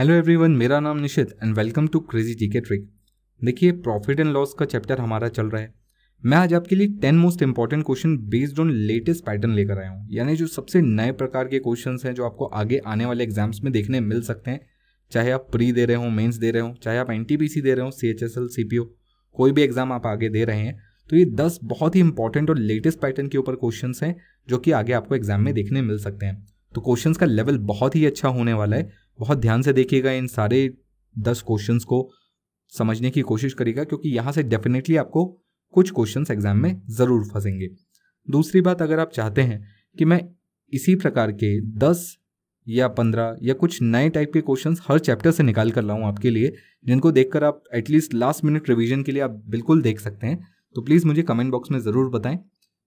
hello everyone मेरा नाम Nishit and welcome to crazy TK trick देखिए प्रॉफिट एंड लॉस का चैप्टर हमारा चल रहा है मैं आज आपके लिए ten most important question based on latest pattern लेकर आया हूँ यानी जो सबसे नए प्रकार के क्वेश्चन हैं जो आपको आगे आने वाले एग्जाम्स में देखने मिल सकते हैं चाहे आप प्री दे रहे हो मेन्स दे रहे हो चाहे आप एन दे रहे हो सी एच कोई भी एग्जाम आप आगे दे रहे हैं तो ये दस बहुत ही इंपॉर्टेंट और लेटेस्ट पैटर्न के ऊपर क्वेश्चन हैं जो कि आगे आपको एग्जाम में देखने मिल सकते हैं तो क्वेश्चंस का लेवल बहुत ही अच्छा होने वाला है बहुत ध्यान से देखिएगा इन सारे दस क्वेश्चन को समझने की कोशिश करेगा क्योंकि यहाँ से डेफिनेटली आपको कुछ क्वेश्चन एग्जाम में ज़रूर फंसेंगे दूसरी बात अगर आप चाहते हैं कि मैं इसी प्रकार के दस या पंद्रह या कुछ नए टाइप के क्वेश्चंस हर चैप्टर से निकाल कर लाऊं आपके लिए जिनको देखकर आप एटलीस्ट लास्ट मिनट रिवीजन के लिए आप बिल्कुल देख सकते हैं तो प्लीज़ मुझे कमेंट बॉक्स में ज़रूर बताएं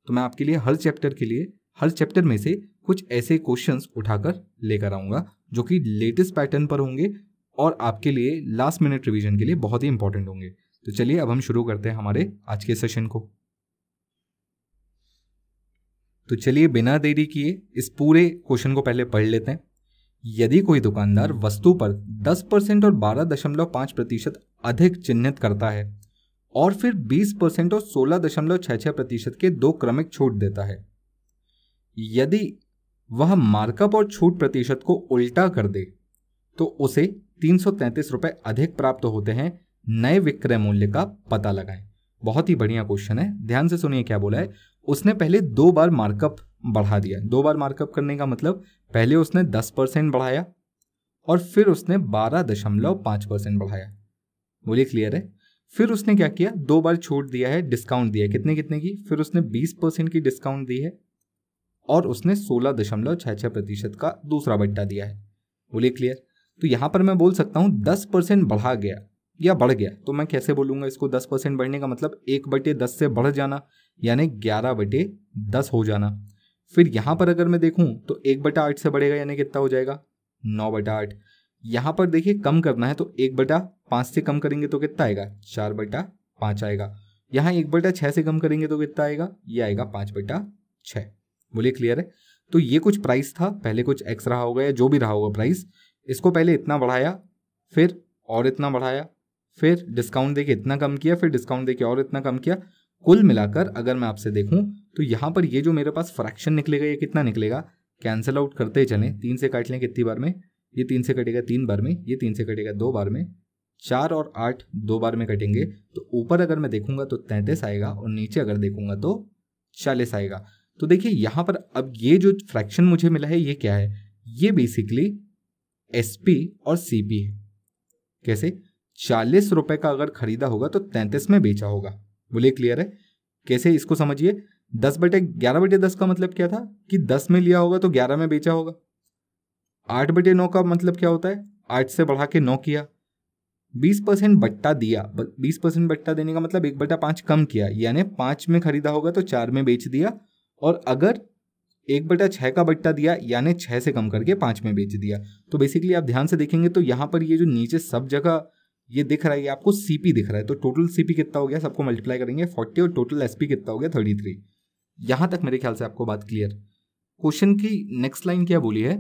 तो मैं आपके लिए हर चैप्टर के लिए हर चैप्टर में से कुछ ऐसे क्वेश्चंस उठाकर लेकर आऊंगा जो कि लेटेस्ट पैटर्न पर होंगे और आपके लिए लास्ट मिनट रिवीजन के लिए बहुत ही इंपॉर्टेंट होंगे तो चलिए अब हम शुरू करते हैं हमारे आज के सेशन को तो चलिए बिना देरी किए इस पूरे क्वेश्चन को पहले पढ़ लेते हैं यदि कोई दुकानदार वस्तु पर 10 परसेंट और बारह दशमलव प्रतिशत अधिक चिन्हित करता है और फिर 20 परसेंट और सोलह दशमलव प्रतिशत के दो क्रमिक छूट देता है यदि वह मार्कअप और छूट प्रतिशत को उल्टा कर दे तो उसे तीन रुपए अधिक प्राप्त होते हैं नए विक्रय मूल्य का पता लगाएं बहुत ही बढ़िया क्वेश्चन है ध्यान से सुनिए क्या बोला है उसने पहले दो बार मार्कअप बढ़ा दिया दो बार मार्कअप करने का मतलब पहले उसने दस परसेंट बढ़ाया और फिर उसने बारह दशमलव पांच परसेंट बढ़ाया बोलिए क्लियर है फिर उसने क्या किया दो बार छूट दिया है डिस्काउंट दिया है कितने कितने की फिर उसने बीस परसेंट की डिस्काउंट दी है और उसने सोलह दशमलव छः छः प्रतिशत का दूसरा बट्टा दिया है बोले क्लियर तो यहाँ पर मैं बोल सकता हूँ दस परसेंट बढ़ा गया या बढ़ गया तो मैं कैसे बोलूँगा इसको दस परसेंट बढ़ने का मतलब एक बटे दस से बढ़ जाना यानी ग्यारह बटे दस हो जाना फिर यहाँ पर अगर मैं देखूँ तो एक बटा आठ से बढ़ेगा यानी कितना हो जाएगा नौ बटा आठ यहाँ पर देखिए कम करना है तो एक बटा पाँच से कम करेंगे तो कितना आएगा चार बटा पाँच आएगा यहाँ एक बटा छः से कम करेंगे तो कितना आएगा ये आएगा पाँच बटा छः बोलिए क्लियर है तो ये कुछ प्राइस था पहले कुछ एक्स रहा होगा या जो भी रहा होगा प्राइस इसको पहले इतना बढ़ाया फिर और इतना बढ़ाया फिर डिस्काउंट देके इतना कम किया फिर डिस्काउंट देके और इतना कम किया कुल मिलाकर अगर मैं आपसे देखूं तो यहाँ पर ये जो मेरे पास फ्रैक्शन निकलेगा ये कितना निकलेगा कैंसिल आउट करते चलें तीन से काट लें कितनी बार में ये तीन से कटेगा तीन बार में ये तीन से कटेगा दो बार में चार और आठ दो बार में कटेंगे तो ऊपर अगर मैं देखूंगा तो तैंतीस आएगा और नीचे अगर देखूंगा तो चालीस आएगा तो देखिए यहां पर अब ये जो फ्रैक्शन मुझे मिला है ये क्या है ये बेसिकली एस पी और सी है कैसे चालीस रुपए का अगर खरीदा होगा तो तैंतीस में बेचा होगा बोले क्लियर है कैसे इसको समझिए दस बटे ग्यारह बटे दस का मतलब क्या था कि दस में लिया होगा तो ग्यारह में बेचा होगा आठ बटे नौ का मतलब क्या होता है आठ से बढ़ा के नौ किया बीस परसेंट बट्टा दिया बीस परसेंट बट्टा देने का मतलब एक बटा पांच कम किया यानी पांच में खरीदा होगा तो चार में बेच दिया और अगर एक बटा छः का बट्टा दिया यानी छः से कम करके पाँच में बेच दिया तो बेसिकली आप ध्यान से देखेंगे तो यहाँ पर ये जो नीचे सब जगह ये दिख रहा है ये आपको सीपी दिख रहा है तो टोटल सीपी कितना हो गया सबको मल्टीप्लाई करेंगे फोर्टी और टोटल एसपी कितना हो गया थर्टी थ्री तक मेरे ख्याल से आपको बात क्लियर क्वेश्चन की नेक्स्ट लाइन क्या बोली है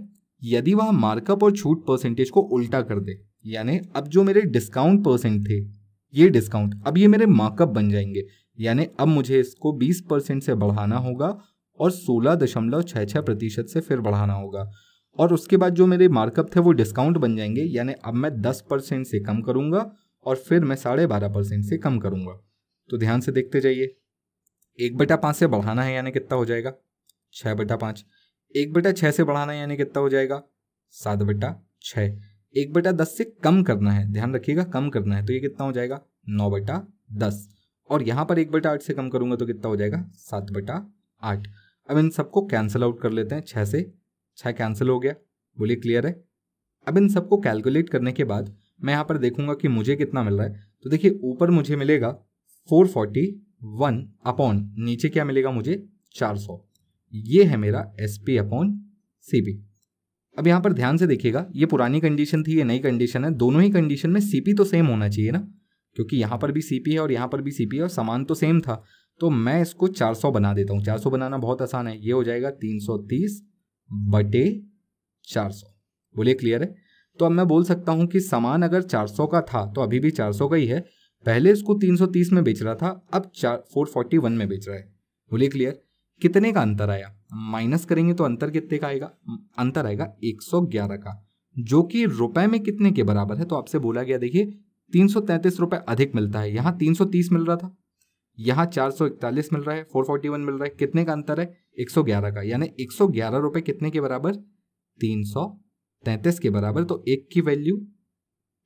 यदि वह मार्कअप और छूट परसेंटेज को उल्टा कर दे यानी अब जो मेरे डिस्काउंट परसेंट थे ये डिस्काउंट अब ये मेरे मार्कअप बन जाएंगे यानी अब मुझे इसको 20 परसेंट से बढ़ाना होगा और सोलह दशमलव छः छः प्रतिशत से फिर बढ़ाना होगा और उसके बाद जो मेरे मार्कअप थे वो डिस्काउंट बन जाएंगे यानी अब मैं दस परसेंट से कम करूंगा और फिर मैं साढ़े बारह परसेंट से कम करूंगा तो ध्यान से देखते जाइए एक बटा पाँच से बढ़ाना है यानी कितना हो जाएगा छः बटा पाँच एक बटा छः से बढ़ाना है यानी कितना हो जाएगा सात बटा छः एक बटा दस से कम करना है ध्यान रखिएगा कम करना है तो ये कितना हो जाएगा नौ बटा दस और यहाँ पर एक बटा आठ से कम करूंगा तो कितना हो जाएगा सात बटा आठ अब इन सबको कैंसिल आउट कर लेते हैं छः से छः कैंसिल हो गया बोलिए क्लियर है अब इन सबको कैलकुलेट करने के बाद मैं यहाँ पर देखूंगा कि मुझे कितना मिल रहा है तो देखिए ऊपर मुझे मिलेगा फोर फोर्टी वन अपॉन नीचे क्या मिलेगा मुझे चार सौ ये है मेरा एस पी अपॉन सी अब यहाँ पर ध्यान से देखिएगा ये पुरानी कंडीशन थी ये नई कंडीशन है दोनों ही कंडीशन में सीपी तो सेम होना चाहिए ना क्योंकि यहाँ पर भी सीपी है और यहाँ पर भी सीपी है और सामान तो सेम था तो मैं इसको 400 बना देता हूँ 400 बनाना बहुत आसान है ये हो जाएगा 330 बटे चार बोलिए क्लियर है तो अब मैं बोल सकता हूँ कि सामान अगर 400 का था तो अभी भी 400 का ही है पहले इसको 330 में बेच रहा था अब चार फोर में बेच रहा है बोलिए क्लियर कितने का अंतर आया माइनस करेंगे तो अंतर कितने का आएगा अंतर आएगा एक का जो कि रुपए में कितने के बराबर है तो आपसे बोला गया देखिए तीन सौ रुपए अधिक मिलता है यहाँ 330 मिल रहा था यहाँ इकतालीस मिल रहा है वन मिल रहा है कितने का अंतर है ग्यारह का यानी 111 रुपए कितने के बराबर 333 के बराबर तो एक की वैल्यू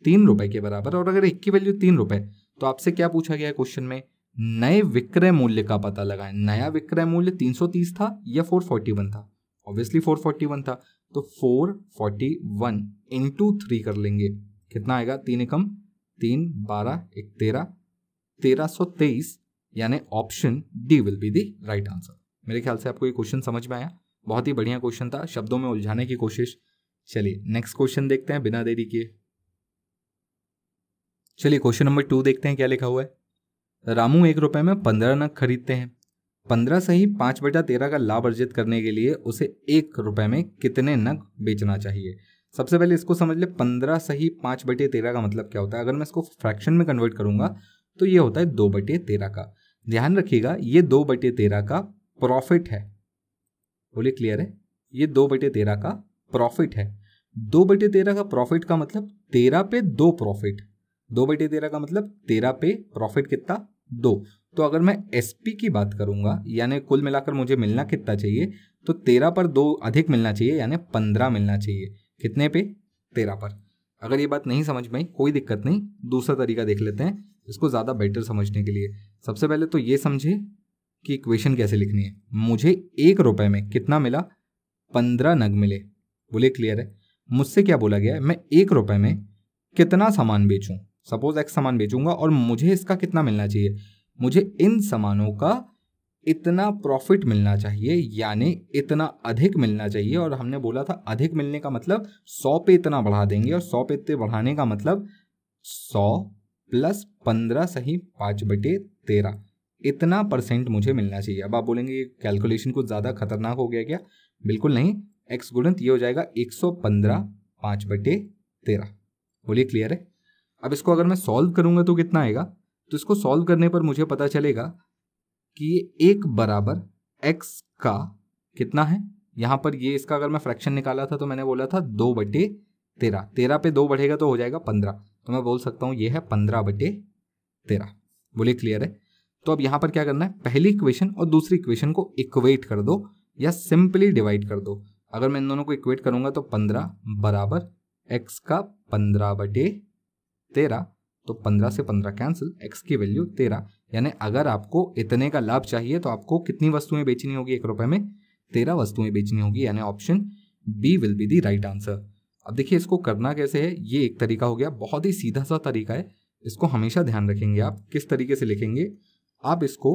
तीन रुपए के बराबर और अगर एक की वैल्यू तीन रुपए तो आपसे क्या पूछा गया क्वेश्चन में नए विक्रय मूल्य का पता लगाएं नया विक्रय मूल्य 330 था या 441 था ऑब्वियसली 441 था तो 441 फोर्टी वन इंटू थ्री कर लेंगे कितना आएगा तीन एकम तीन बारह एक तेरह तेरह सौ तेईस यानी option D will be the right answer मेरे ख्याल से आपको ये क्वेश्चन समझ में आया बहुत ही बढ़िया क्वेश्चन था शब्दों में उलझाने की कोशिश चलिए नेक्स्ट क्वेश्चन देखते हैं बिना देरी किए चलिए क्वेश्चन नंबर टू देखते हैं क्या लिखा हुआ है रामू एक रुपए में पंद्रह नग खरीदते हैं पंद्रह से ही पांच बटा तेरह का लाभ अर्जित करने के लिए उसे एक रुपए में कितने नग बेचना चाहिए सबसे पहले इसको समझ ले पंद्रह से ही पांच बटे तेरह का मतलब क्या होता है अगर मैं इसको फ्रैक्शन में कन्वर्ट करूंगा तो ये होता है दो बटे तेरह का ध्यान रखिएगा ये दो बटे तेरह का प्रॉफिट है बोले क्लियर है ये दो बटे तेरह का प्रॉफिट है दो बटे तेरह का प्रॉफिट का मतलब तेरह पे दो प्रॉफिट दो बटे तेरह का मतलब तेरह पे प्रॉफिट कितना दो तो अगर मैं एसपी की बात करूंगा यानी कुल मिलाकर मुझे मिलना कितना चाहिए तो तेरह पर दो अधिक मिलना चाहिए यानी पंद्रह मिलना चाहिए कितने पे तेरह पर अगर ये बात नहीं समझ में कोई दिक्कत नहीं दूसरा तरीका देख लेते हैं इसको ज़्यादा बेटर समझने के लिए सबसे पहले तो ये समझे कि इक्वेशन कैसे लिखनी है मुझे एक रुपये में कितना मिला पंद्रह नग मिले बोले क्लियर है मुझसे क्या बोला गया है मैं एक रुपये में कितना सामान बेचूं सपोज एक सामान बेचूंगा और मुझे इसका कितना मिलना चाहिए मुझे इन सामानों का इतना प्रॉफिट मिलना चाहिए यानी इतना अधिक मिलना चाहिए और हमने बोला था अधिक मिलने का मतलब सौ पे इतना बढ़ा देंगे और सौ पे इतने बढ़ाने का मतलब सौ प्लस पंद्रह सही पाँच बटे तेरह इतना परसेंट मुझे मिलना चाहिए अब आप बोलेंगे कैलकुलेशन कुछ ज़्यादा खतरनाक हो गया क्या बिल्कुल नहीं एक्स गुणित ये हो जाएगा एक सौ पंद्रह पाँच बटे तेरह बोलिए क्लियर है अब इसको अगर मैं सॉल्व करूँगा तो कितना आएगा तो इसको सॉल्व करने पर मुझे पता चलेगा कि ये एक बराबर एक्स का कितना है यहाँ पर ये इसका अगर मैं फ्रैक्शन निकाला था तो मैंने बोला था दो बटे तेरह तेरह पे दो बढ़ेगा तो हो जाएगा पंद्रह तो मैं बोल सकता हूँ ये है पंद्रह बटे तेरह बोले क्लियर है तो अब यहाँ पर क्या करना है पहली इक्वेशन और दूसरी इक्वेशन को इक्वेट कर दो या सिंपली डिवाइड कर दो अगर मैं इन दोनों को इक्वेट करूँगा तो पंद्रह बराबर एक्स का पंद्रह बटे तेरह तो पंद्रह से पंद्रह कैंसिल एक्स की वैल्यू तेरह यानी अगर आपको इतने का लाभ चाहिए तो आपको कितनी वस्तुएं बेचनी होगी एक रुपए में तेरह वस्तुएं बेचनी होगी यानी option B will be the right answer अब देखिए इसको करना कैसे है ये एक तरीका हो गया बहुत ही सीधा सा तरीका है इसको हमेशा ध्यान रखेंगे आप किस तरीके से लिखेंगे आप इसको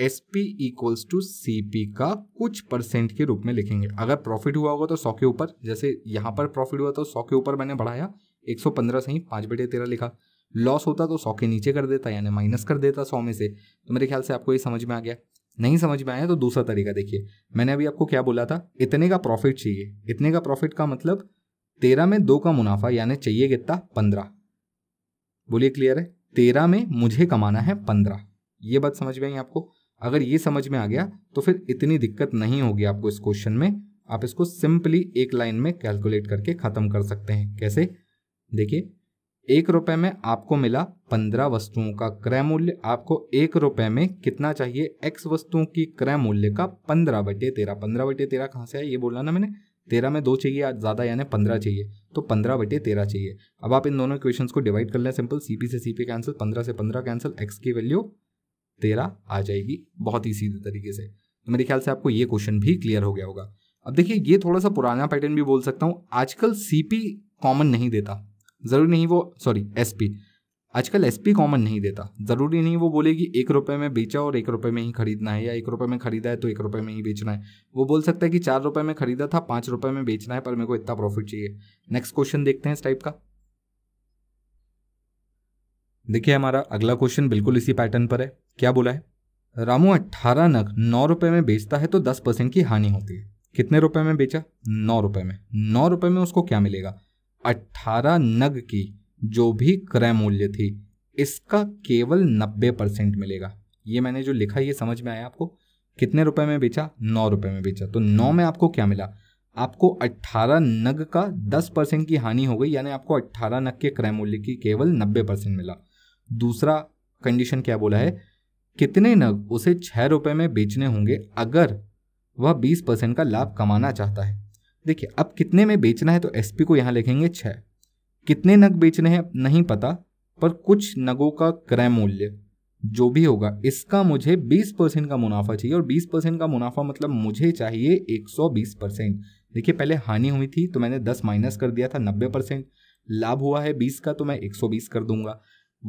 S P equals to C P का कुछ परसेंट के रूप में लिखेंगे अगर प्रॉफिट हुआ होगा तो सौ के ऊपर जैसे यहाँ पर प्रॉफिट हुआ तो सौ के ऊपर मैंने बढ़ाया एक सौ पंद्रह से ही पाँच बटे तेरह लिखा लॉस होता तो सौ के नीचे कर देता यानी माइनस कर देता सौ में से तो मेरे ख्याल से आपको ये समझ में आ गया नहीं समझ में आया तो दूसरा तरीका देखिए मैंने अभी आपको क्या बोला था इतने का प्रॉफिट चाहिए इतने का प्रॉफिट का मतलब तेरह में दो का मुनाफा यानी चाहिए कितना पंद्रह बोलिए क्लियर है तेरह में मुझे कमाना है पंद्रह ये बात समझ में आई आपको अगर ये समझ में आ गया तो फिर इतनी दिक्कत नहीं होगी आपको इस क्वेश्चन में आप इसको सिंपली एक लाइन में कैलकुलेट करके ख़त्म कर सकते हैं कैसे देखिए एक रुपए में आपको मिला पंद्रह वस्तुओं का क्रय मूल्य आपको एक रुपए में कितना चाहिए एक्स वस्तुओं की क्रय मूल्य का पंद्रह बटे तेरह पंद्रह बटे तेरह कहाँ से आया ये बोला ना मैंने तेरह में दो चाहिए ज़्यादा यानी पंद्रह चाहिए तो पंद्रह बटे तेरह चाहिए अब आप इन दोनों इक्वेशन को डिवाइड कर लें सिंपल सी से सी कैंसिल पंद्रह से पंद्रह कैंसिल एक्स की वैल्यू तेरह आ जाएगी बहुत ही सीधे तरीके से तो मेरे ख्याल से आपको ये क्वेश्चन भी क्लियर हो गया होगा अब देखिए ये थोड़ा सा पुराना पैटर्न भी बोल सकता हूँ आजकल सीपी कॉमन नहीं देता ज़रूरी नहीं वो सॉरी एस आजकल एस कॉमन नहीं देता ज़रूरी नहीं वो बोले कि एक रुपये में बेचा और एक रुपये में ही खरीदना है या एक रुपये में खरीदा है तो एक रुपये में ही बेचना है वो बोल सकता है कि चार रुपये में खरीदा था पाँच रुपये में बेचना है पर मेरे को इतना प्रॉफिट चाहिए नेक्स्ट क्वेश्चन देखते हैं इस टाइप का देखिए हमारा अगला क्वेश्चन बिल्कुल इसी पैटर्न पर है क्या बोला है रामू अट्ठारह नग नौ रुपये में बेचता है तो दस परसेंट की हानि होती है कितने रुपए में बेचा नौ रुपए में नौ रुपए में उसको क्या मिलेगा अठारह नग की जो भी क्रय मूल्य थी इसका केवल नब्बे परसेंट मिलेगा ये मैंने जो लिखा ये समझ में आया आपको कितने रुपए में बेचा नौ रुपए में बेचा तो नौ में आपको क्या मिला आपको अट्ठारह नग का दस परसेंट की हानि हो गई यानी आपको अट्ठारह नग के क्रय मूल्य की केवल नब्बे परसेंट मिला दूसरा कंडीशन क्या बोला है कितने नग उसे छः रुपये में बेचने होंगे अगर वह बीस परसेंट का लाभ कमाना चाहता है देखिए अब कितने में बेचना है तो एस को यहाँ लिखेंगे छः कितने नग बेचने हैं नहीं पता पर कुछ नगों का क्रय मूल्य जो भी होगा इसका मुझे 20 परसेंट का मुनाफा चाहिए और 20 परसेंट का मुनाफा मतलब मुझे चाहिए 120 परसेंट देखिए पहले हानि हुई थी तो मैंने 10 माइनस कर दिया था 90 परसेंट लाभ हुआ है 20 का तो मैं 120 कर दूंगा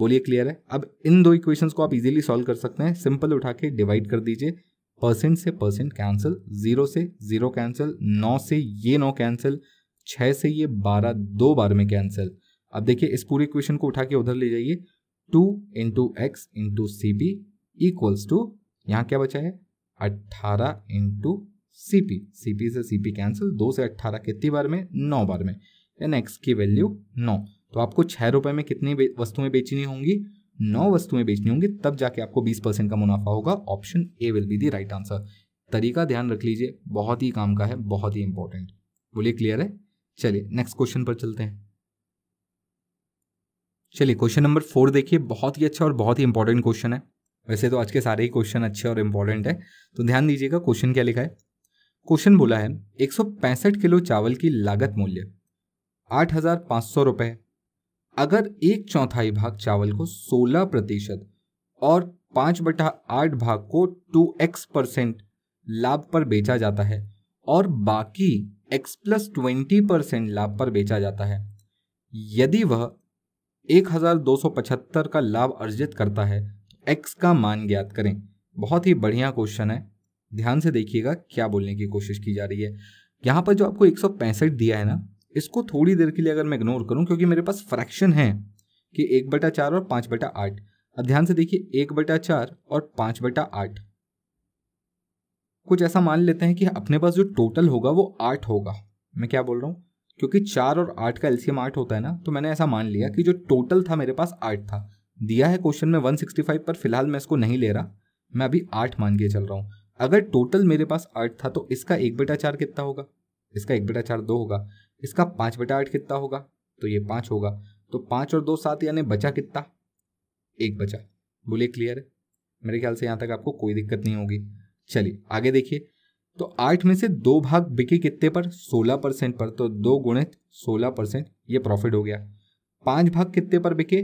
बोलिए क्लियर है अब इन दो इक्वेशंस को आप इजीली सॉल्व कर सकते हैं सिंपल उठा के डिवाइड कर दीजिए परसेंट से परसेंट कैंसिल जीरो से जीरो कैंसिल नौ से ये नौ कैंसिल छः से ये बारह दो बार में कैंसिल अब देखिए इस पूरे इक्वेशन को उठा के उधर ले जाइए two into X into C P equals to यहाँ क्या बचा है अट्ठारह into C P C P से सी पी कैंसिल दो से अट्ठारह कितनी बार में नौ बार में देन एक्स की वैल्यू नौ तो आपको छः रुपये में कितनी वस्तुएं बेचनी होंगी नौ वस्तुएं बेचनी होंगी तब जाके आपको बीस परसेंट का मुनाफा होगा option A will be the right answer तरीका ध्यान रख लीजिए बहुत ही काम का है बहुत ही इंपॉर्टेंट बोलिए क्लियर है चलिए नेक्स्ट क्वेश्चन पर चलते हैं चलिए क्वेश्चन नंबर फोर देखिए बहुत ही अच्छा और बहुत ही इंपॉर्टेंट क्वेश्चन है वैसे तो आज के सारे ही क्वेश्चन अच्छे और इंपॉर्टेंट है तो ध्यान दीजिएगा क्वेश्चन क्या लिखा है क्वेश्चन बोला है एक किलो चावल की लागत मूल्य आठ हज़ार पांच सौ रुपए अगर एक चौथाई भाग चावल को 16 प्रतिशत और पांच बटा आठ भाग को 2x परसेंट लाभ पर बेचा जाता है और बाकी x प्लस ट्वेंटी परसेंट लाभ पर बेचा जाता है यदि वह 1275 का लाभ अर्जित करता है तो x का मान ज्ञात करें बहुत ही बढ़िया क्वेश्चन है ध्यान से देखिएगा क्या बोलने की कोशिश की जा रही है यहाँ पर जो आपको एक दिया है ना इसको थोड़ी देर के लिए अगर मैं इग्नोर करूं क्योंकि मेरे पास फ्रैक्शन है कि एक बटा चार और पांच बटा आठ अब ध्यान से देखिए एक बटा चार और पांच बटा आठ कुछ ऐसा मान लेते हैं कि अपने पास जो टोटल होगा वो आठ होगा मैं क्या बोल रहा हूं क्योंकि चार और आठ का एल्सियम आठ होता है ना तो मैंने ऐसा मान लिया कि जो टोटल था मेरे पास आठ था दिया है क्वेश्चन में 165 पर फिलहाल मैं इसको नहीं ले रहा मैं अभी आठ मान के चल रहा हूँ अगर टोटल मेरे पास आठ था तो इसका एक बटा चार कितना होगा इसका एक बेटा चार दो होगा इसका पाँच बटा आठ कितना होगा तो ये पाँच होगा तो पाँच और दो सात यानी बचा कितना एक बचा बोले क्लियर है मेरे ख्याल से यहाँ तक आपको कोई दिक्कत नहीं होगी चलिए आगे देखिए तो आठ में से दो भाग बिके कितने पर सोलह परसेंट पर तो दो गुणे सोलह परसेंट ये प्रॉफिट हो गया पांच भाग कितने पर बिके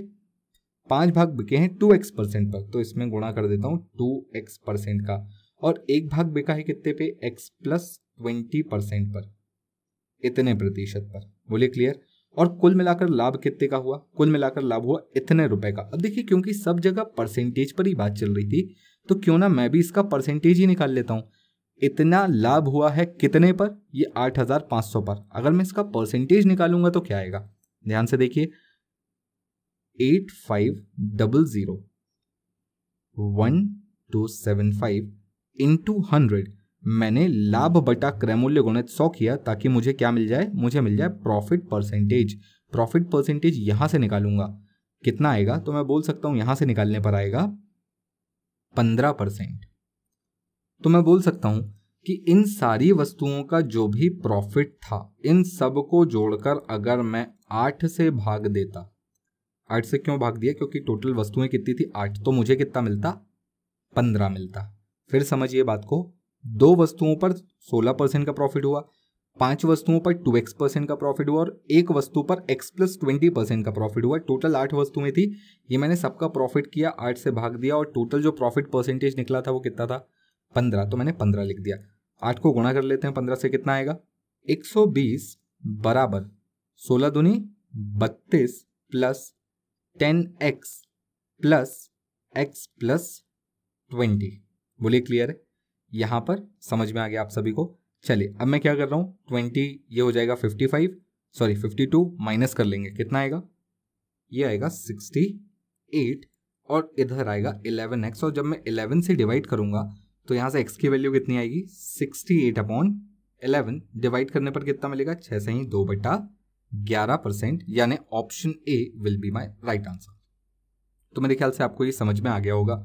पांच भाग बिके हैं टू एक्स परसेंट पर तो इसमें गुणा कर देता हूँ टू एक्स परसेंट का और एक भाग बिका है कितने पे एक्स प्लस ट्वेंटी परसेंट पर इतने प्रतिशत पर बोलिए क्लियर और कुल मिलाकर लाभ कितने का हुआ कुल मिलाकर लाभ हुआ इतने रुपए का अब देखिए क्योंकि सब जगह परसेंटेज पर ही बात चल रही थी तो क्यों ना मैं भी इसका परसेंटेज ही निकाल लेता हूँ इतना लाभ हुआ है कितने पर ये सौ पर अगर मैं इसका परसेंटेज निकालूंगा तो क्या आएगा ध्यान से देखिए eight five double zero one two seven five into hundred मैंने लाभ बटा क्रय मूल्य गुणित सौ किया ताकि मुझे क्या मिल जाए मुझे मिल जाए प्रॉफिट परसेंटेज प्रॉफिट परसेंटेज यहां से निकालूंगा कितना आएगा तो मैं बोल सकता हूं यहां से निकालने पर आएगा पंद्रह परसेंट तो मैं बोल सकता हूं कि इन सारी वस्तुओं का जो भी प्रॉफिट था इन सब को जोड़कर अगर मैं आठ से भाग देता आठ से क्यों भाग दिया क्योंकि टोटल वस्तुएं कितनी थी आठ तो मुझे कितना मिलता पंद्रह मिलता फिर समझिए बात को दो वस्तुओं पर 16 परसेंट का प्रॉफिट हुआ पांच वस्तुओं पर टू एक्स परसेंट का प्रॉफिट हुआ और एक वस्तु पर एक्स प्लस ट्वेंटी परसेंट का प्रॉफिट हुआ टोटल आठ वस्तुएं थी ये मैंने सबका प्रॉफिट किया आठ से भाग दिया और टोटल जो प्रॉफिट परसेंटेज निकला था वो कितना था पंद्रह तो मैंने पंद्रह लिख दिया आठ को गुणा कर लेते हैं पंद्रह से कितना आएगा एक सौ बीस बराबर सोलह दुनी बत्तीस plus ten X plus X plus twenty बोलिए क्लियर है यहाँ पर समझ में आ गया आप सभी को चलिए अब मैं क्या कर रहा हूँ ट्वेंटी ये हो जाएगा fifty five sorry fifty two minus कर लेंगे कितना आएगा ये आएगा सिक्सटी एट और इधर आएगा इलेवन एक्स और जब मैं इलेवन से डिवाइड करूंगा तो यहाँ से एक्स की वैल्यू कितनी आएगी sixty eight upon eleven divide करने पर कितना मिलेगा छः से ही दो बटा ग्यारह परसेंट यानी option A will be my right answer तो मेरे ख्याल से आपको ये समझ में आ गया होगा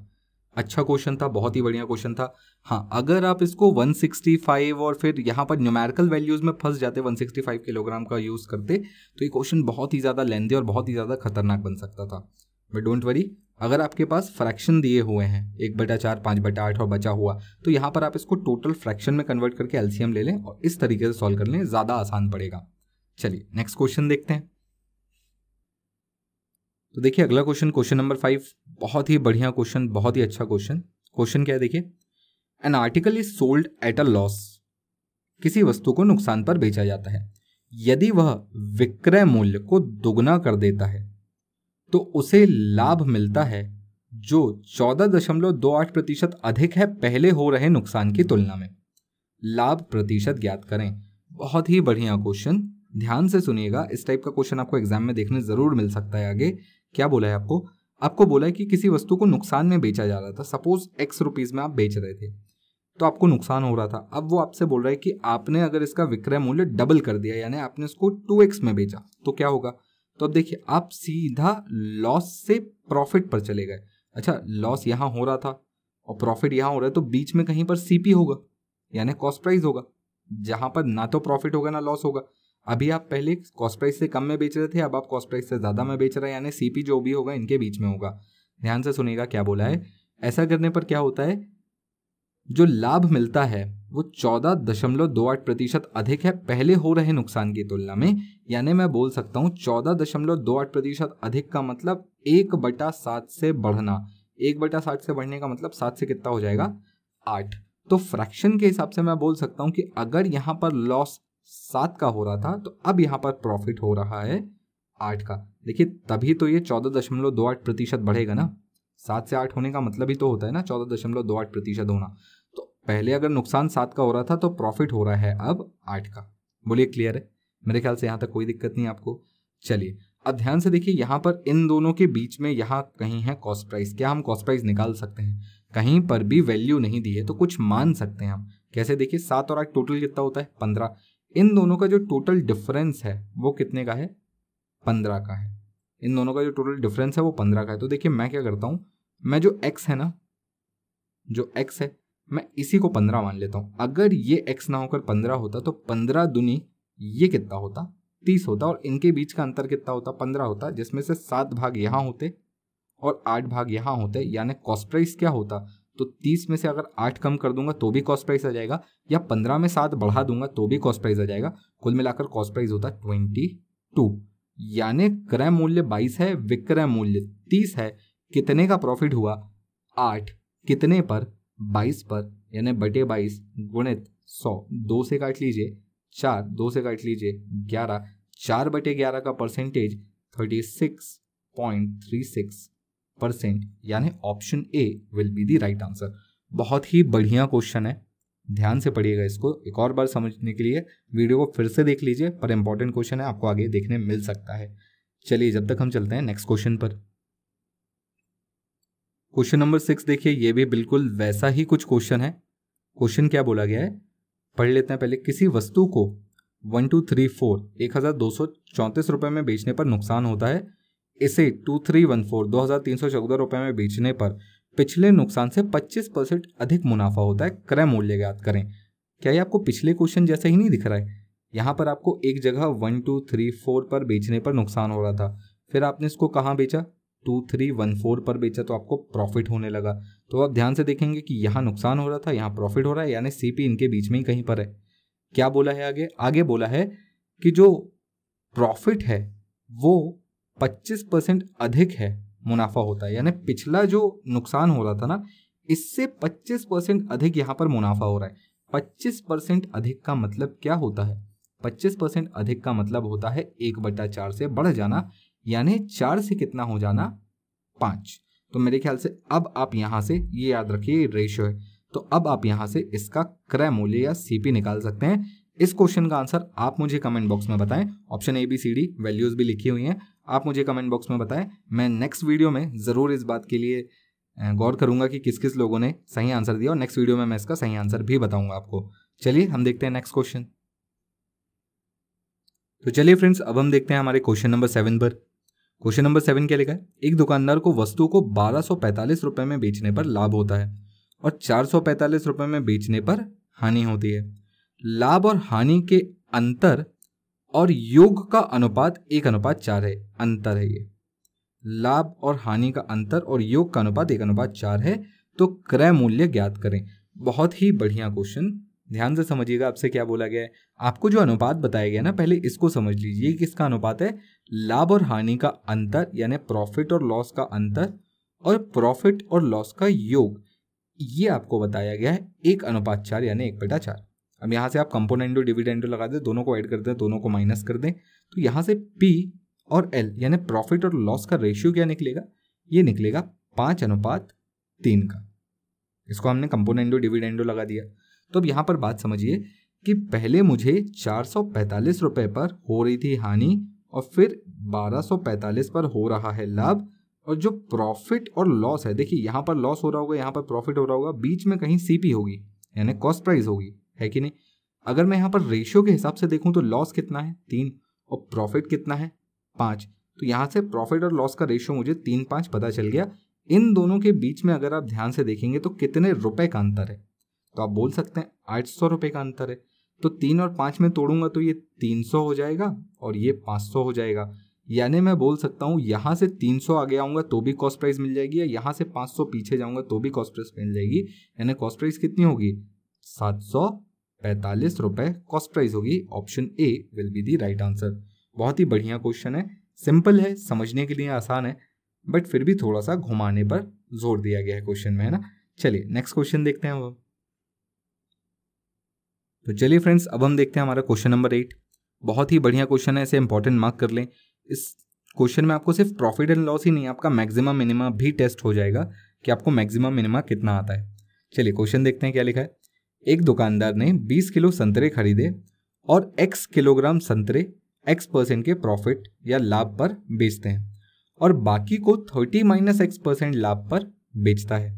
अच्छा क्वेश्चन था बहुत ही बढ़िया क्वेश्चन था हाँ अगर आप इसको 165 और फिर यहाँ पर न्यूमेरिकल वैल्यूज़ में फंस जाते 165 किलोग्राम का यूज़ करते तो ये क्वेश्चन बहुत ही ज़्यादा लेंदी और बहुत ही ज़्यादा खतरनाक बन सकता था बट डोंट वरी अगर आपके पास फ्रैक्शन दिए हुए हैं एक बटा चार पाँच बटा आठ और बचा हुआ तो यहाँ पर आप इसको टोटल फ्रैक्शन में कन्वर्ट करके एल्सियम ले लें और इस तरीके से सॉल्व कर लें ज़्यादा आसान पड़ेगा चलिए नेक्स्ट क्वेश्चन देखते हैं तो देखिए अगला क्वेश्चन क्वेश्चन नंबर फाइव बहुत ही बढ़िया क्वेश्चन बहुत ही अच्छा क्वेश्चन क्वेश्चन क्या है देखिए an article is sold at a loss किसी वस्तु को नुकसान पर बेचा जाता है यदि वह विक्रय मूल्य को दोगुना कर देता है तो उसे लाभ मिलता है जो चौदह दशमलव दो आठ प्रतिशत अधिक है पहले हो रहे नुकसान की तुलना में लाभ प्रतिशत ज्ञात करें बहुत ही बढ़िया क्वेश्चन ध्यान से सुनिएगा इस टाइप का क्वेश्चन आपको एग्जाम में देखने ज़रूर मिल सकता है आगे क्या बोला है आपको आपको बोला है कि किसी वस्तु को नुकसान में बेचा जा रहा था सपोज एक्स रुपीज़ में आप बेच रहे थे तो आपको नुकसान हो रहा था अब वो आपसे बोल रहा है कि आपने अगर इसका विक्रय मूल्य डबल कर दिया यानी आपने इसको टू एक्स में बेचा तो क्या होगा तो अब देखिए आप सीधा लॉस से प्रॉफिट पर चले गए अच्छा लॉस यहाँ हो रहा था और प्रॉफिट यहाँ हो रहा है तो बीच में कहीं पर सीपी होगा यानी कॉस्ट प्राइस होगा जहां पर ना तो प्रॉफिट होगा ना लॉस होगा अभी आप पहले कॉस्ट प्राइस से कम में बेच रहे थे अब आप कॉस्ट प्राइस से ज़्यादा में बेच रहे हैं यानी सीपी जो भी होगा इनके बीच में होगा ध्यान से सुनेगा क्या बोला है ऐसा करने पर क्या होता है जो लाभ मिलता है वो चौदह दशमलव दो आठ प्रतिशत अधिक है पहले हो रहे नुकसान की तुलना में यानी मैं बोल सकता हूँ चौदह दशमलव दो आठ प्रतिशत अधिक का मतलब एक बटा सात से बढ़ना एक बटा सात से बढ़ने का मतलब सात से कितना हो जाएगा आठ तो फ्रैक्शन के हिसाब से मैं बोल सकता हूँ कि अगर यहाँ पर लॉस सात का हो रहा था तो अब यहाँ पर प्रॉफिट हो रहा है आठ का देखिए तभी तो ये चौदह दशमलव दो आठ प्रतिशत बढ़ेगा ना सात से आठ होने का मतलब ही तो होता है ना चौदह दशमलव दो आठ प्रतिशत होना तो पहले अगर नुकसान सात का हो रहा था तो प्रॉफिट हो रहा है अब आठ का बोलिए क्लियर है मेरे ख्याल से यहाँ तक कोई दिक्कत नहीं आपको चलिए अब ध्यान से देखिए यहाँ पर इन दोनों के बीच में यहाँ कहीं है कॉस्ट प्राइस क्या हम कॉस्ट प्राइस निकाल सकते हैं कहीं पर भी वैल्यू नहीं दी है तो कुछ मान सकते हैं हम कैसे देखिए सात और आठ टोटल कितना होता है पंद्रह इन दोनों का जो टोटल डिफरेंस है वो कितने का है पंद्रह का है इन दोनों का जो टोटल डिफरेंस है वो पंद्रह का है तो देखिए मैं क्या करता हूँ मैं जो एक्स है ना जो एक्स है मैं इसी को पंद्रह मान लेता हूँ अगर ये एक्स ना होकर पंद्रह होता तो पंद्रह दुनी ये कितना होता तीस होता और इनके बीच का अंतर कितना होता पंद्रह होता जिसमें से सात भाग यहाँ होते और आठ भाग यहाँ होते यानी कॉस्प्राइस क्या होता तो तीस में से अगर आठ कम कर दूंगा तो भी कॉस्ट प्राइस आ जाएगा या पंद्रह में सात बढ़ा दूंगा तो भी कॉस्ट प्राइस आ जाएगा कुल मिलाकर कॉस्ट प्राइस होता है ट्वेंटी टू यानी क्रय मूल्य बाईस है विक्रय मूल्य तीस है कितने का प्रॉफिट हुआ आठ कितने पर बाईस पर यानी बटे बाईस गुणित सौ दो से काट लीजिए चार दो से काट लीजिए ग्यारह चार बटे ग्यारह का percentage thirty six point three six percent यानी option A will be the right answer बहुत ही बढ़िया क्वेश्चन है ध्यान से पढ़िएगा इसको एक और बार समझने के लिए वीडियो को फिर से देख लीजिए पर इंपॉर्टेंट क्वेश्चन है आपको आगे देखने मिल सकता है चलिए जब तक हम चलते हैं नेक्स्ट क्वेश्चन पर क्वेश्चन नंबर सिक्स देखिए ये भी बिल्कुल वैसा ही कुछ क्वेश्चन है क्वेश्चन क्या बोला गया है पढ़ लेते हैं पहले किसी वस्तु को वन टू थ्री फोर एक हज़ार दो सौ चौंतीस रुपए में बेचने पर नुकसान होता है इसे टू थ्री वन फोर दो हज़ार तीन सौ चौदह रुपये में बेचने पर पिछले नुकसान से पच्चीस परसेंट अधिक मुनाफा होता है क्रय मूल्य याद करें क्या ये आपको पिछले क्वेश्चन जैसे ही नहीं दिख रहा है यहाँ पर आपको एक जगह वन टू थ्री फोर पर बेचने पर नुकसान हो रहा था फिर आपने इसको कहाँ बेचा टू थ्री वन फोर पर बेचा तो आपको प्रॉफिट होने लगा तो आप ध्यान से देखेंगे कि यहाँ नुकसान हो रहा था यहाँ प्रॉफिट हो रहा है यानी सीपी इनके बीच में ही कहीं पर है क्या बोला है आगे आगे बोला है कि जो प्रॉफिट है वो 25 परसेंट अधिक है मुनाफा होता है यानी पिछला जो नुकसान हो रहा था ना इससे 25 परसेंट अधिक यहाँ पर मुनाफा हो रहा है 25 परसेंट अधिक का मतलब क्या होता है 25 परसेंट अधिक का मतलब होता है एक बटा चार से बढ़ जाना यानी चार से कितना हो जाना पाँच तो मेरे ख्याल से अब आप यहाँ से ये याद रखिए रेशियो है तो अब आप यहाँ से इसका क्रय मूल्य या सीपी निकाल सकते हैं इस क्वेश्चन का आंसर आप मुझे कमेंट बॉक्स में बताएं option A B C D values भी लिखी हुई हैं आप मुझे कमेंट बॉक्स में बताएं मैं नेक्स्ट वीडियो में ज़रूर इस बात के लिए गौर करूंगा कि किस किस लोगों ने सही आंसर दिया और नेक्स्ट वीडियो में मैं इसका सही आंसर भी बताऊंगा आपको चलिए हम देखते हैं नेक्स्ट क्वेश्चन तो चलिए फ्रेंड्स अब हम देखते हैं हमारे क्वेश्चन नंबर सेवन पर क्वेश्चन नंबर सेवन क्या लिखा है एक दुकानदार को वस्तु को बारह रुपए में बेचने पर लाभ होता है और चार सौ में बेचने पर हानि होती है लाभ और हानि के अंतर और योग का अनुपात एक अनुपात चार है अंतर है ये लाभ और हानि का अंतर और योग का अनुपात एक अनुपात चार है तो क्रय मूल्य ज्ञात करें बहुत ही बढ़िया क्वेश्चन ध्यान से समझिएगा आपसे क्या बोला गया है आपको जो अनुपात बताया गया ना पहले इसको समझ लीजिए किसका अनुपात है लाभ और हानि का अंतर यानी प्रॉफिट और लॉस का अंतर और प्रॉफिट और लॉस का योग ये आपको बताया गया है एक अनुपात चार यानी एक बटा चार अब यहाँ से आप कंपोनेंडो डिविडेंडो लगा दें दोनों को ऐड कर दें दोनों को माइनस कर दें तो यहाँ से पी और एल यानी प्रॉफिट और लॉस का रेशियो क्या निकलेगा ये निकलेगा पाँच अनुपात तीन का इसको हमने कंपोनेंडो डिविडेंडो लगा दिया तो अब यहाँ पर बात समझिए कि पहले मुझे चार रुपए पर हो रही थी हानि और फिर 1245 पर हो रहा है लाभ और जो प्रॉफिट और लॉस है देखिए यहाँ पर लॉस हो रहा होगा यहाँ पर प्रॉफिट हो रहा होगा बीच में कहीं सीपी होगी यानी कॉस्ट प्राइस होगी है कि नहीं अगर मैं यहाँ पर रेशियो के हिसाब से देखूँ तो लॉस कितना है तीन और प्रॉफिट कितना है पाँच तो यहाँ से प्रॉफिट और लॉस का रेशियो मुझे तीन पाँच पता चल गया इन दोनों के बीच में अगर आप ध्यान से देखेंगे तो कितने रुपए का अंतर है तो आप बोल सकते हैं आठ सौ रुपये का अंतर है तो तीन और पाँच में तोड़ूंगा तो ये तीन सौ हो जाएगा और ये पाँच सौ हो जाएगा यानी मैं बोल सकता हूँ यहाँ से तीन सौ आगे आऊँगा तो भी कॉस्ट प्राइस मिल जाएगी या यहाँ से पाँच सौ पीछे जाऊँगा तो भी कॉस्ट प्राइस मिल जाएगी यानी कॉस्ट प्राइस कितनी होगी सात सौ पैंतालीस रुपए कॉस्ट प्राइस होगी option A will be the right answer बहुत ही बढ़िया क्वेश्चन है सिंपल है समझने के लिए आसान है बट फिर भी थोड़ा सा घुमाने पर जोर दिया गया है क्वेश्चन में है ना चलिए नेक्स्ट क्वेश्चन देखते हैं हम तो चलिए फ्रेंड्स अब हम देखते हैं हमारा क्वेश्चन नंबर एट बहुत ही बढ़िया क्वेश्चन है इसे इंपॉर्टेंट मार्क कर लें इस क्वेश्चन में आपको सिर्फ प्रॉफिट एंड लॉस ही नहीं आपका मैक्सिमम मिनिमा भी टेस्ट हो जाएगा कि आपको मैक्सिमम मिनिमा कितना आता है चलिए क्वेश्चन देखते हैं क्या लिखा है एक दुकानदार ने 20 किलो संतरे खरीदे और x किलोग्राम संतरे x परसेंट के प्रॉफिट या लाभ पर बेचते हैं और बाकी को 30 माइनस एक्स परसेंट लाभ पर बेचता है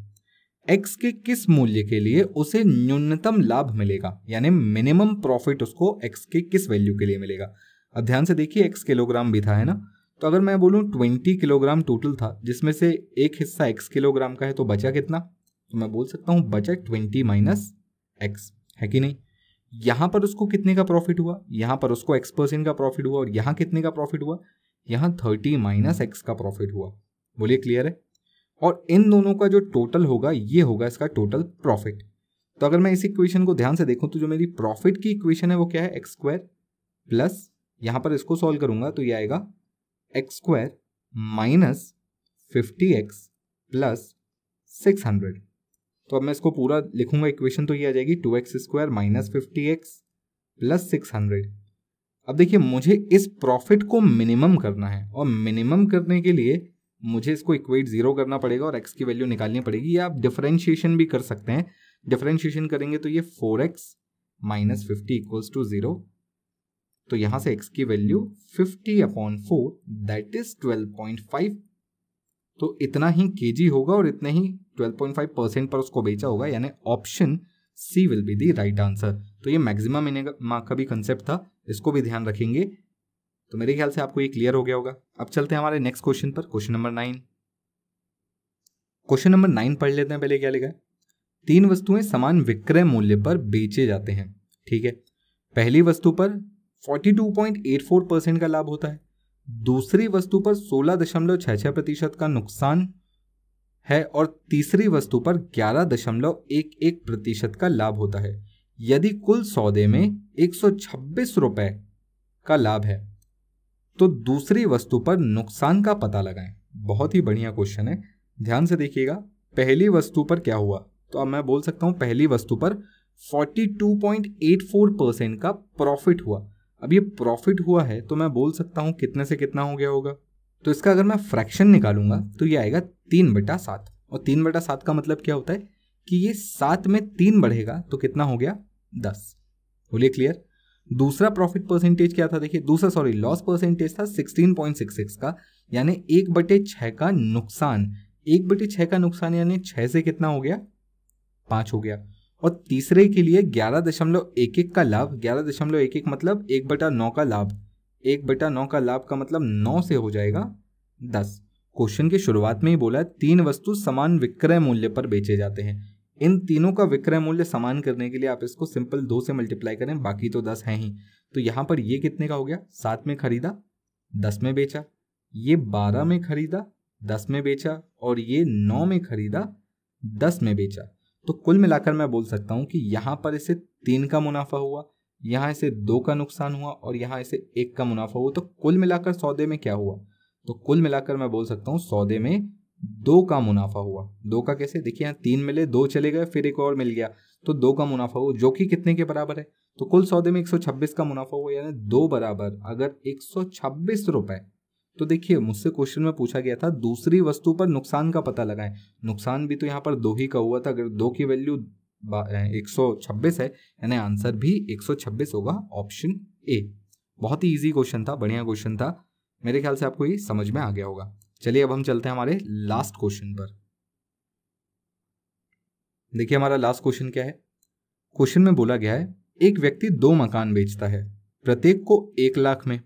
x के किस मूल्य के लिए उसे न्यूनतम लाभ मिलेगा यानी मिनिमम प्रॉफिट उसको x के किस वैल्यू के लिए मिलेगा अब ध्यान से देखिए x किलोग्राम भी था है ना तो अगर मैं बोलूँ ट्वेंटी किलोग्राम टोटल था जिसमें से एक हिस्सा x किलोग्राम का है तो बचा कितना तो मैं बोल सकता हूँ बचा ट्वेंटी माइनस एक्स है कि नहीं यहां पर उसको कितने का प्रॉफिट हुआ यहाँ पर उसको एक्स परसेंट का प्रॉफिट हुआ और यहां कितने का प्रॉफिट हुआ यहाँ थर्टी माइनस एक्स का प्रॉफिट हुआ बोलिए क्लियर है और इन दोनों का जो टोटल होगा ये होगा इसका टोटल प्रॉफिट तो अगर मैं इस इक्वेशन को ध्यान से देखूं तो जो मेरी प्रॉफिट की इक्वेशन है वो क्या है एक्स स्क्वायर प्लस यहाँ पर इसको सॉल्व करूंगा तो ये आएगा X square minus fifty X plus six hundred तो अब मैं इसको पूरा लिखूंगा इक्वेशन तो ये आ जाएगी two X square minus fifty X plus six hundred अब देखिए मुझे इस प्रॉफिट को मिनिमम करना है और मिनिमम करने के लिए मुझे इसको इक्वेट जीरो करना पड़ेगा और एक्स की वैल्यू निकालनी पड़ेगी या आप डिफरेंशिएशन भी कर सकते हैं डिफरेंशिएशन करेंगे तो ये four X minus fifty equals to zero तो यहां से एक्स की value fifty upon four that is twelve point five तो इतना ही के होगा और इतने ही 12.5 परसेंट पर उसको बेचा होगा यानी option C will be the right answer तो ये मैक्सिमम मार्क का भी कंसेप्ट था इसको भी ध्यान रखेंगे तो मेरे ख्याल से आपको ये क्लियर हो गया होगा अब चलते हैं हमारे नेक्स्ट क्वेश्चन पर question number nine question number nine पढ़ लेते हैं पहले क्या लिखा है तीन वस्तुएं समान विक्रय मूल्य पर बेचे जाते हैं ठीक है पहली वस्तु पर 42.84 परसेंट का लाभ होता है दूसरी वस्तु पर सोलह दशमलव छः छः प्रतिशत का नुकसान है और तीसरी वस्तु पर ग्यारह दशमलव एक एक प्रतिशत का लाभ होता है यदि कुल सौदे में एक सौ छब्बीस रुपये का लाभ है तो दूसरी वस्तु पर नुकसान का पता लगाएं बहुत ही बढ़िया क्वेश्चन है ध्यान से देखिएगा पहली वस्तु पर क्या हुआ तो अब मैं बोल सकता हूँ पहली वस्तु पर 42.84 परसेंट का प्रॉफिट हुआ अब ये प्रॉफिट हुआ है तो मैं बोल सकता हूँ कितने से कितना हो गया होगा तो इसका अगर मैं फ्रैक्शन निकालूंगा तो ये आएगा तीन बटा सात और तीन बटा सात का मतलब क्या होता है कि ये सात में तीन बढ़ेगा तो कितना हो गया दस बोलिए क्लियर दूसरा प्रॉफिट परसेंटेज क्या था देखिए दूसरा सॉरी लॉस परसेंटेज था सिक्सटीन पॉइंट सिक्स सिक्स का यानी एक बटे छः का नुकसान एक बटे छः का नुकसान यानी छः से कितना हो गया पाँच हो गया और तीसरे के लिए ग्यारह दशमलव एक एक का लाभ ग्यारह दशमलव एक एक मतलब एक बटा नौ का लाभ एक बटा नौ का लाभ का मतलब नौ से हो जाएगा दस क्वेश्चन की शुरुआत में ही बोला तीन वस्तु समान विक्रय मूल्य पर बेचे जाते हैं इन तीनों का विक्रय मूल्य समान करने के लिए आप इसको सिंपल दो से मल्टीप्लाई करें बाकी तो दस हैं ही तो यहाँ पर ये कितने का हो गया सात में खरीदा दस में बेचा ये बारह में खरीदा दस में बेचा और ये नौ में खरीदा दस में बेचा तो कुल मिलाकर मैं बोल सकता हूँ कि यहाँ पर इसे तीन का मुनाफा हुआ यहाँ इसे दो का नुकसान हुआ और यहाँ इसे एक का मुनाफा हुआ तो कुल मिलाकर सौदे में क्या हुआ तो कुल मिलाकर मैं बोल सकता हूँ सौदे में दो का मुनाफा हुआ दो का कैसे देखिए यहाँ तीन मिले दो चले गए फिर एक और मिल गया तो दो का मुनाफा हुआ जो कि कितने के बराबर है तो कुल सौदे में एक का मुनाफा हुआ यानी दो बराबर अगर एक रुपए तो देखिए मुझसे क्वेश्चन में पूछा गया था दूसरी वस्तु पर नुकसान का पता लगाएं नुकसान भी तो यहाँ पर दो ही का हुआ था अगर दो की वैल्यू एक सौ छब्बीस है यानी आंसर भी एक सौ छब्बीस होगा ऑप्शन ए बहुत ही ईजी क्वेश्चन था बढ़िया क्वेश्चन था मेरे ख्याल से आपको ये समझ में आ गया होगा चलिए अब हम चलते हैं हमारे लास्ट क्वेश्चन पर देखिए हमारा लास्ट क्वेश्चन क्या है क्वेश्चन में बोला गया है एक व्यक्ति दो मकान बेचता है प्रत्येक को एक लाख में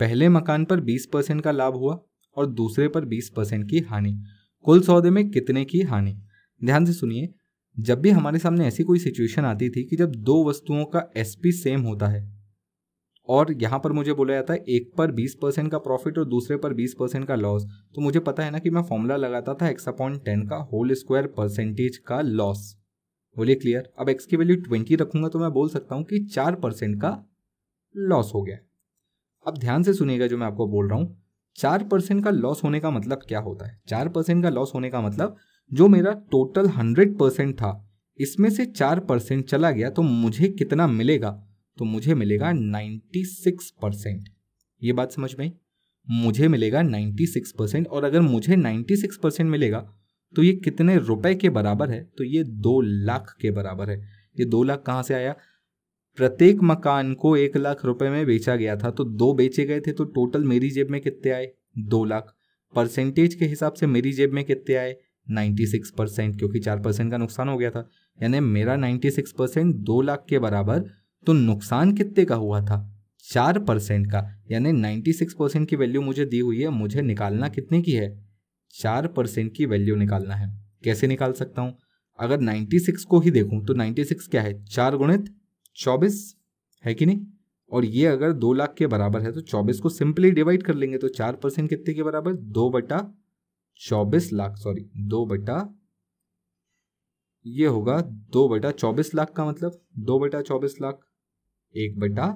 पहले मकान पर 20 परसेंट का लाभ हुआ और दूसरे पर 20 परसेंट की हानि कुल सौदे में कितने की हानि ध्यान से सुनिए जब भी हमारे सामने ऐसी कोई सिचुएशन आती थी कि जब दो वस्तुओं का एसपी सेम होता है और यहाँ पर मुझे बोला जाता है एक पर 20 परसेंट का प्रॉफिट और दूसरे पर 20 परसेंट का लॉस तो मुझे पता है ना कि मैं फॉर्मूला लगाता था एक्स अपॉन टेन का होल स्क्वायर परसेंटेज का लॉस बोलिए क्लियर अब एक्स की वैल्यू ट्वेंटी रखूंगा तो मैं बोल सकता हूँ कि चार परसेंट का लॉस हो गया अब ध्यान से सुनिएगा जो मैं आपको बोल रहा हूँ चार परसेंट का लॉस होने का मतलब क्या होता है चार परसेंट का लॉस होने का मतलब जो मेरा टोटल हंड्रेड परसेंट था इसमें से चार परसेंट चला गया तो मुझे कितना मिलेगा तो मुझे मिलेगा नाइन्टी सिक्स परसेंट ये बात समझ में मुझे मिलेगा नाइन्टी सिक्स परसेंट और अगर मुझे नाइन्टी सिक्स परसेंट मिलेगा तो ये कितने रुपए के बराबर है तो ये दो लाख के बराबर है ये दो लाख कहाँ से आया प्रत्येक मकान को एक लाख रुपए में बेचा गया था तो दो बेचे गए थे तो टोटल मेरी जेब में कितने आए दो लाख परसेंटेज के हिसाब से मेरी जेब में कितने आए सिक्स परसेंट क्योंकि चार परसेंट का नुकसान हो गया था यानी मेरा सिक्स परसेंट दो लाख के बराबर तो नुकसान कितने का हुआ था चार परसेंट का यानी सिक्स परसेंट की वैल्यू मुझे दी हुई है मुझे निकालना कितने की है चार परसेंट की वैल्यू निकालना है कैसे निकाल सकता हूँ अगर सिक्स को ही देखूँ तो सिक्स क्या है चार गुणित चौबीस है कि नहीं और ये अगर दो लाख के बराबर है तो चौबीस को सिंपली डिवाइड कर लेंगे तो चार परसेंट कितने के बराबर दो बटा चौबीस लाख सॉरी दो बटा ये होगा दो बटा चौबीस लाख का मतलब दो बटा चौबीस लाख एक बटा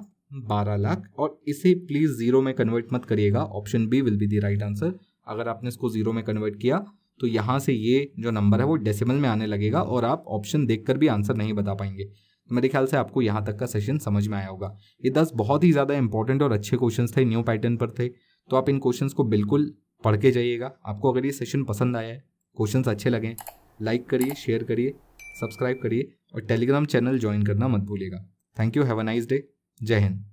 बारह लाख और इसे प्लीज जीरो में कन्वर्ट मत करिएगा option B will be the right answer अगर आपने इसको जीरो में कन्वर्ट किया तो यहां से ये जो नंबर है वो डेसिमल में आने लगेगा और आप ऑप्शन देखकर भी आंसर नहीं बता पाएंगे मेरे ख्याल से आपको यहाँ तक का सेशन समझ में आया होगा ये दस बहुत ही ज़्यादा इंपॉर्टेंट और अच्छे क्वेश्चन थे न्यू पैटर्न पर थे तो आप इन क्वेश्चन को बिल्कुल पढ़ के जाइएगा आपको अगर ये सेशन पसंद आया है क्वेश्चन अच्छे लगें लाइक करिए शेयर करिए सब्सक्राइब करिए और टेलीग्राम चैनल ज्वाइन करना मत भूलिएगा thank you have a nice day जय हिंद